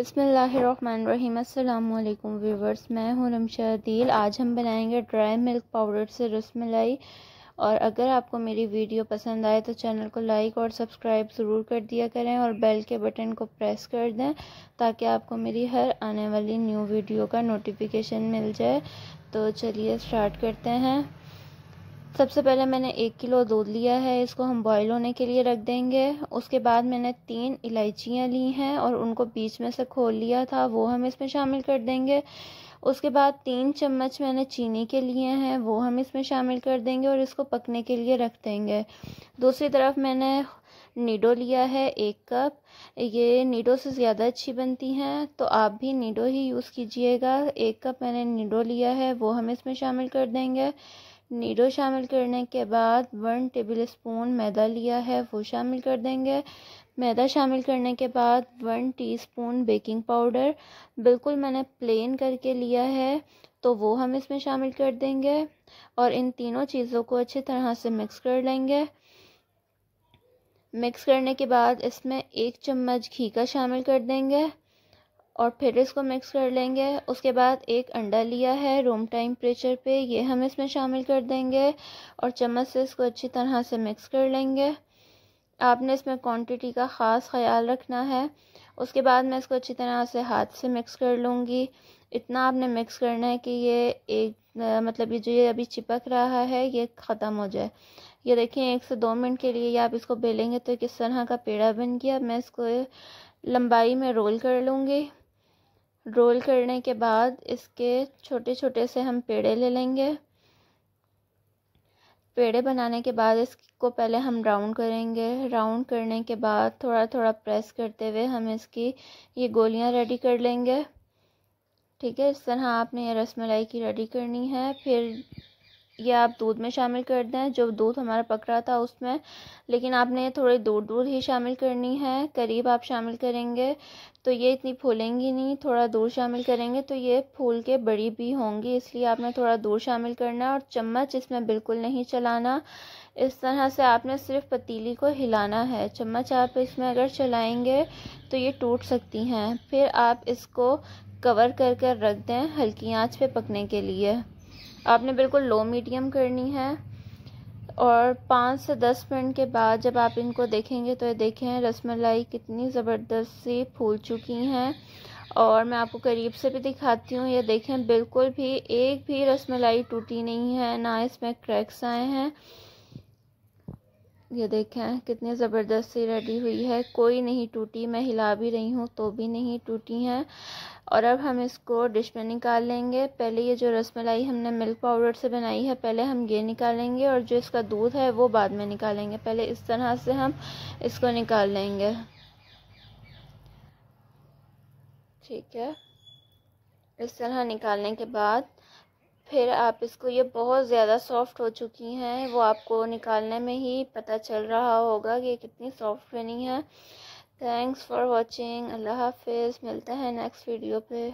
अल्लाम व्यूवर्स मैं हूँ रमशादील आज हम बनाएंगे ड्राई मिल्क पाउडर से रसमलाई और अगर आपको मेरी वीडियो पसंद आए तो चैनल को लाइक और सब्सक्राइब ज़रूर कर दिया करें और बेल के बटन को प्रेस कर दें ताकि आपको मेरी हर आने वाली न्यू वीडियो का नोटिफिकेशन मिल जाए तो चलिए स्टार्ट करते हैं सबसे पहले मैंने एक किलो दूध लिया है इसको हम बॉईल होने के लिए रख देंगे उसके बाद मैंने तीन इलायचियाँ ली हैं और उनको बीच में से खोल लिया था वो हम इसमें शामिल कर देंगे उसके बाद तीन चम्मच मैंने चीनी के लिए हैं वो हम इसमें शामिल कर देंगे और इसको पकने के लिए रख देंगे दूसरी तरफ मैंने नीडो लिया है एक कप ये नीडो से ज़्यादा अच्छी बनती हैं तो आप भी नीडो ही यूज़ कीजिएगा एक कप मैंने नीडो लिया है वो हम इसमें शामिल कर देंगे नीडो शामिल करने के बाद वन टेबल स्पून मैदा लिया है वो शामिल कर देंगे मैदा शामिल करने के बाद वन टीस्पून बेकिंग पाउडर बिल्कुल मैंने प्लेन करके लिया है तो वो हम इसमें शामिल कर देंगे और इन तीनों चीज़ों को अच्छी तरह से मिक्स कर लेंगे मिक्स करने के बाद इसमें एक चम्मच घी का शामिल कर देंगे और फिर इसको मिक्स कर लेंगे उसके बाद एक अंडा लिया है रूम टेम्परेचर पे ये हम इसमें शामिल कर देंगे और चम्मच से इसको अच्छी तरह से मिक्स कर लेंगे आपने इसमें क्वांटिटी का ख़ास ख्याल रखना है उसके बाद मैं इसको अच्छी तरह से हाथ से मिक्स कर लूँगी इतना आपने मिक्स करना है कि ये एक मतलब ये जो ये अभी चिपक रहा है ये ख़त्म हो जाए ये देखिए एक से दो मिनट के लिए आप इसको बेलेंगे तो किस तरह का पेड़ा बन गया मैं इसको लंबाई में रोल कर लूँगी रोल करने के बाद इसके छोटे छोटे से हम पेड़े ले लेंगे पेड़े बनाने के बाद इसको पहले हम राउंड करेंगे राउंड करने के बाद थोड़ा थोड़ा प्रेस करते हुए हम इसकी ये गोलियां रेडी कर लेंगे ठीक है इस तरह आपने ये रसमलाई की रेडी करनी है फिर ये आप दूध में शामिल कर दें जो दूध हमारा पक रहा था उसमें लेकिन आपने थोड़ी दूर दूर ही शामिल करनी है करीब आप शामिल करेंगे तो ये इतनी फूलेंगी नहीं थोड़ा दूर शामिल करेंगे तो ये फूल के बड़ी भी होंगी इसलिए आपने थोड़ा दूर शामिल करना है और चम्मच इसमें बिल्कुल नहीं चलाना इस तरह से आपने सिर्फ पतीली को हिलाना है चम्मच आप इसमें अगर चलाएंगे तो ये टूट सकती हैं फिर आप इसको कवर कर कर रख दें हल्की आंच पे पकने के लिए आपने बिल्कुल लो मीडियम करनी है और पाँच से दस मिनट के बाद जब आप इनको देखेंगे तो ये देखें रसमलाई कितनी ज़बरदस्त सी फूल चुकी हैं और मैं आपको करीब से भी दिखाती हूँ ये देखें बिल्कुल भी एक भी रसमलाई टूटी नहीं है ना इसमें क्रैक्स आए हैं ये देखें कितनी ज़बरदस्त सी रेडी हुई है कोई नहीं टूटी मैं हिला भी रही हूँ तो भी नहीं टूटी हैं और अब हम इसको डिश में निकाल लेंगे पहले ये जो रसमलाई हमने मिल्क पाउडर से बनाई है पहले हम ये निकालेंगे और जो इसका दूध है वो बाद में निकालेंगे पहले इस तरह से हम इसको निकाल लेंगे ठीक है इस तरह निकालने के बाद फिर आप इसको ये बहुत ज़्यादा सॉफ्ट हो चुकी हैं वो आपको निकालने में ही पता चल रहा होगा कि कितनी सॉफ्ट बनी है थैंक्स फॉर वॉचिंग अल्लाह हाफिज़ मिलते हैं नेक्स्ट वीडियो पे